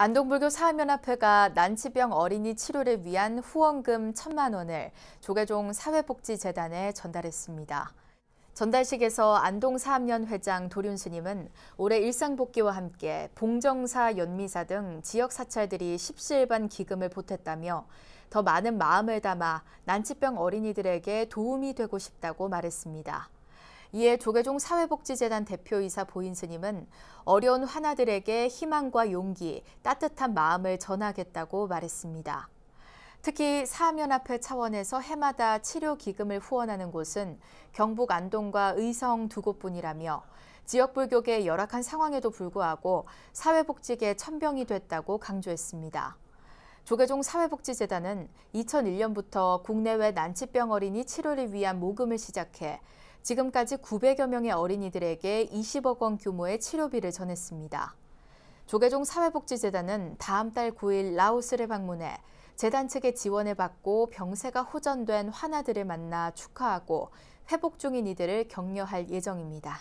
안동불교 사회연합회가 난치병 어린이 치료를 위한 후원금 천만 원을 조계종 사회복지재단에 전달했습니다. 전달식에서 안동사암연 회장 도륜 스님은 올해 일상복귀와 함께 봉정사, 연미사 등 지역 사찰들이 십시일반 기금을 보탰다며 더 많은 마음을 담아 난치병 어린이들에게 도움이 되고 싶다고 말했습니다. 이에 조계종 사회복지재단 대표이사 보인스님은 어려운 환아들에게 희망과 용기, 따뜻한 마음을 전하겠다고 말했습니다. 특히 사암연합회 차원에서 해마다 치료 기금을 후원하는 곳은 경북 안동과 의성 두 곳뿐이라며 지역불교계 열악한 상황에도 불구하고 사회복지계 천병이 됐다고 강조했습니다. 조계종 사회복지재단은 2001년부터 국내외 난치병 어린이 치료를 위한 모금을 시작해 지금까지 900여 명의 어린이들에게 20억 원 규모의 치료비를 전했습니다. 조계종 사회복지재단은 다음 달 9일 라오스를 방문해 재단 측의 지원을 받고 병세가 호전된 환아들을 만나 축하하고 회복 중인 이들을 격려할 예정입니다.